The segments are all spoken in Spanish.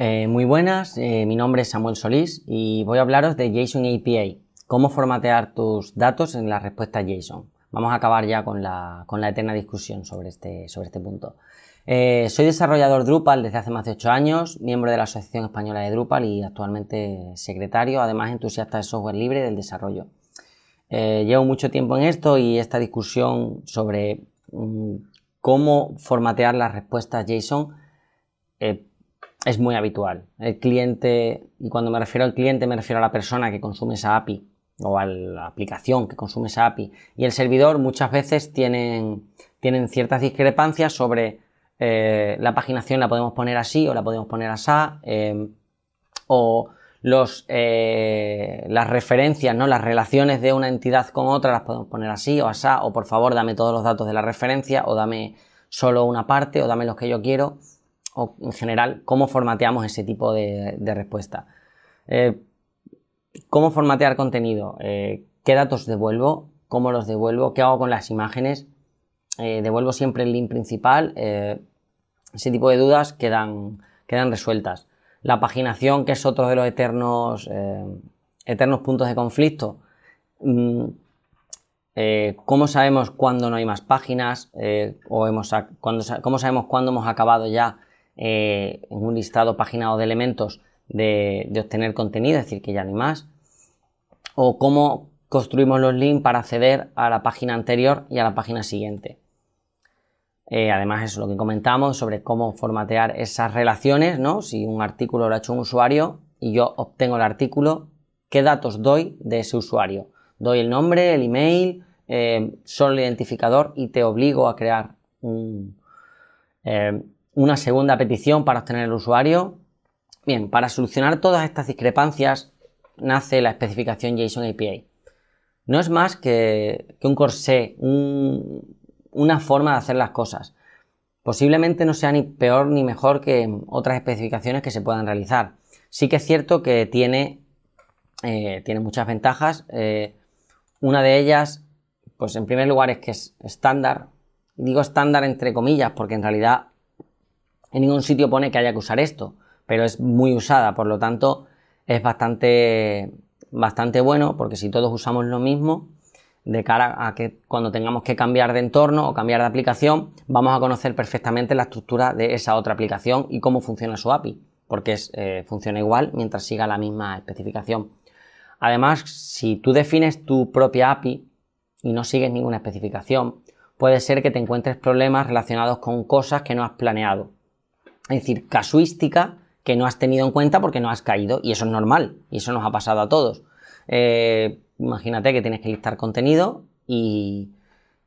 Eh, muy buenas, eh, mi nombre es Samuel Solís y voy a hablaros de JSON APA, cómo formatear tus datos en la respuesta JSON. Vamos a acabar ya con la, eterna discusión sobre este, sobre este punto. Eh, soy desarrollador Drupal desde hace más de 8 años, miembro de la Asociación Española de Drupal y actualmente secretario, además entusiasta de software libre del desarrollo. llevo mucho tiempo en esto y esta discusión sobre mm, cómo formatear las respuestas JSON es muy habitual. El cliente, y cuando me refiero al cliente me refiero a la persona que consume esa API o a la aplicación que consume esa API. Y el servidor muchas veces tienen, tienen ciertas discrepancias sobre eh, la paginación la podemos poner así o la podemos poner así, em, o los, eh, las referencias, ¿no? las relaciones de una entidad con otra las podemos poner así o así, o por favor dame todos los datos de la referencia o dame solo una parte o dame los que yo quiero o en general cómo formateamos ese tipo de, respuesta. Eh, ¿Cómo formatear contenido? Eh, ¿Qué datos devuelvo? ¿Cómo los devuelvo? ¿Qué hago con las imágenes? Eh, ¿Devuelvo siempre el link principal? ese tipo de dudas quedan, quedan, resueltas. La paginación, que es otro de los eternos, eternos puntos de conflicto. Mm, cómo sabemos cuándo no hay más páginas, o cómo sabemos cuándo hemos acabado ya eh, en un listado paginado de elementos de, obtener contenido, es decir, que ya ni más. O cómo construimos los links para acceder a la página anterior y a la página siguiente. Eh, además, eso es lo que comentamos sobre cómo formatear esas relaciones, ¿no? Si un artículo lo ha hecho un usuario y yo obtengo el artículo, ¿qué datos doy de ese usuario? Doy el nombre, el email, eh, solo el identificador y te obligo a crear un, una segunda petición para obtener el usuario. Bien, para solucionar todas estas discrepancias nace la especificación JSON API. No es más que, un corsé, una forma de hacer las cosas. Posiblemente no sea ni peor ni mejor que otras especificaciones que se puedan realizar. Sí que es cierto que tiene, eh, tiene muchas ventajas. Eh, una de ellas, pues en primer lugar, es que es estándar. Digo estándar entre comillas, porque en realidad en ningún sitio pone que haya que usar esto, pero es muy usada, por lo tanto es bastante, bastante bueno porque si todos usamos lo mismo, de cara a que cuando tengamos que cambiar de entorno o cambiar de aplicación, vamos a conocer perfectamente la estructura de esa otra aplicación y cómo funciona su API, porque es, eh, funciona igual mientras siga la misma especificación. Además, si tú defines tu propia API y no sigues ninguna especificación, puede ser que te encuentres problemas relacionados con cosas que no has planeado es decir, casuística que no has tenido en cuenta porque no has caído y eso es normal y eso nos ha pasado a todos. Eh, imagínate que tienes que listar contenido y,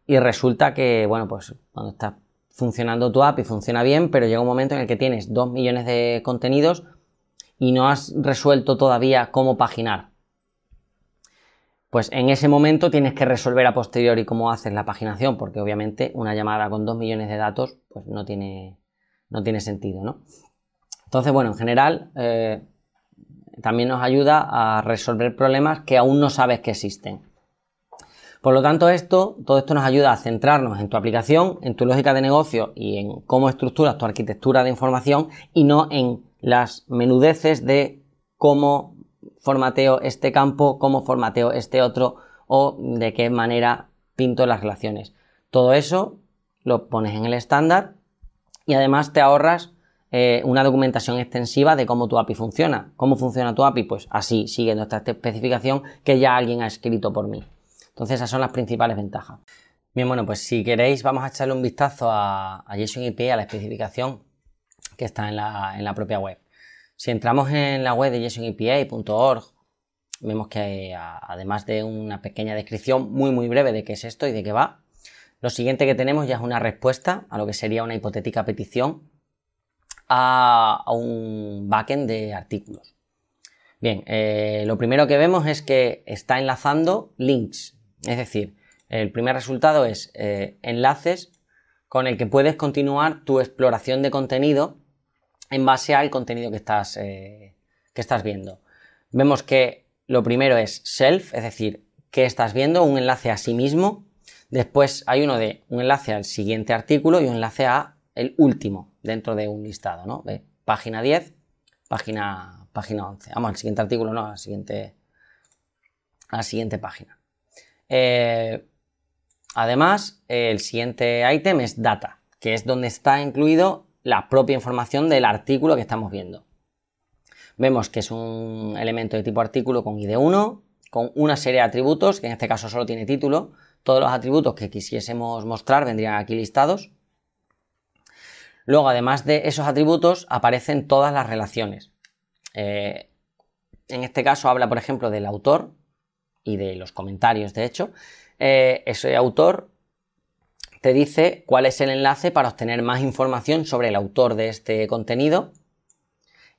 y resulta que, bueno, pues cuando estás funcionando tu app y funciona bien, pero llega un momento en el que tienes dos millones de contenidos y no has resuelto todavía cómo paginar. Pues en ese momento tienes que resolver a posteriori cómo haces la paginación, porque obviamente una llamada con dos millones de datos pues no tiene no tiene sentido, ¿no? Entonces, bueno, en general, eh, también nos ayuda a resolver problemas que aún no sabes que existen. Por lo tanto, esto, todo esto nos ayuda a centrarnos en tu aplicación, en tu lógica de negocio y en cómo estructuras tu arquitectura de información y no en las menudeces de cómo formateo este campo, cómo formateo este otro o de qué manera pinto las relaciones. Todo eso lo pones en el estándar y además te ahorras eh, una documentación extensiva de cómo tu API funciona. ¿Cómo funciona tu API? Pues así, siguiendo esta especificación que ya alguien ha escrito por mí. Entonces esas son las principales ventajas. Bien, bueno, pues si queréis vamos a echarle un vistazo a, JSON API, a la especificación que está en la, propia web. Si entramos en la web de JSONAPI.org, vemos que eh, además de una pequeña descripción muy muy breve de qué es esto y de qué va, lo siguiente que tenemos ya es una respuesta a lo que sería una hipotética petición a, un backend de artículos. Bien, eh, lo primero que vemos es que está enlazando links, es decir, el primer resultado es eh, enlaces con el que puedes continuar tu exploración de contenido en base al contenido que estás, eh, que estás viendo. Vemos que lo primero es self, es decir, que estás viendo, un enlace a sí mismo, Después hay uno de un enlace al siguiente artículo y un enlace a el último dentro de un listado, página 10, página, 11. Vamos, al siguiente artículo, no, al siguiente, a la siguiente página. Eh, además, el siguiente ítem es data, que es donde está incluido la propia información del artículo que estamos viendo. Vemos que es un elemento de tipo artículo con ID1, con una serie de atributos, que en este caso solo tiene título, todos los atributos que quisiésemos mostrar vendrían aquí listados. Luego, además de esos atributos, aparecen todas las relaciones. Eh, en este caso habla, por ejemplo, del autor y de los comentarios, de hecho. Eh, ese autor te dice cuál es el enlace para obtener más información sobre el autor de este contenido.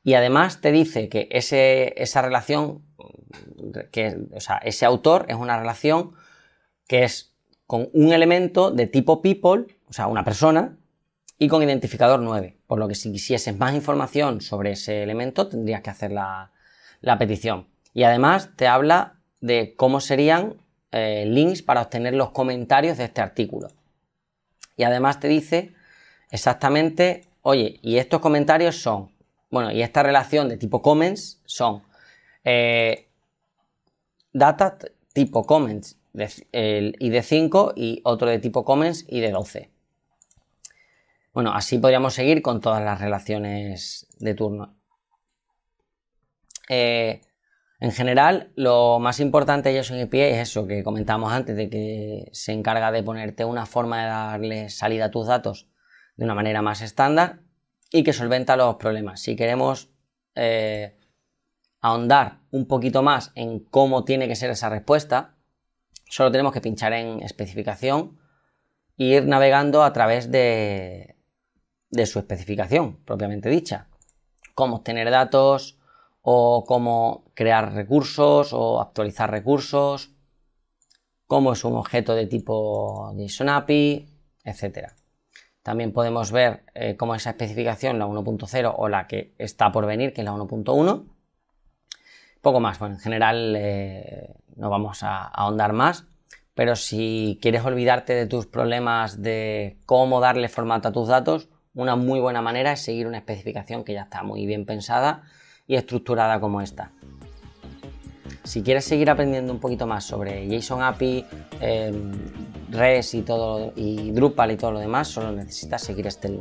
Y además te dice que esa relación, que, o sea, ese autor es una relación que es con un elemento de tipo people, o sea, una persona, y con identificador 9. Por lo que si quisieses más información sobre ese elemento, tendrías que hacer la, petición. Y además te habla de cómo serían eh, links para obtener los comentarios de este artículo. Y además te dice exactamente, oye, y estos comentarios son, bueno, y esta relación de tipo comments son eh, data tipo comments de, el ID5 y otro de tipo Comments ID12. Bueno, así podríamos seguir con todas las relaciones de turno. Eh, en general, lo más importante de JSON API es eso que comentamos antes, de que se encarga de ponerte una forma de darle salida a tus datos de una manera más estándar y que solventa los problemas. Si queremos eh, ahondar un poquito más en cómo tiene que ser esa respuesta, Solo tenemos que pinchar en especificación e ir navegando a través de, su especificación propiamente dicha. Cómo obtener datos o cómo crear recursos o actualizar recursos, cómo es un objeto de tipo JSON API, etc. También podemos ver eh, cómo esa especificación, la 1.0 o la que está por venir, que es la 1.1, poco más, bueno, en general eh, no vamos a, ahondar más, pero si quieres olvidarte de tus problemas de cómo darle formato a tus datos, una muy buena manera es seguir una especificación que ya está muy bien pensada y estructurada como esta. Si quieres seguir aprendiendo un poquito más sobre JSON API, eh, REST y todo y Drupal y todo lo demás, solo necesitas seguir este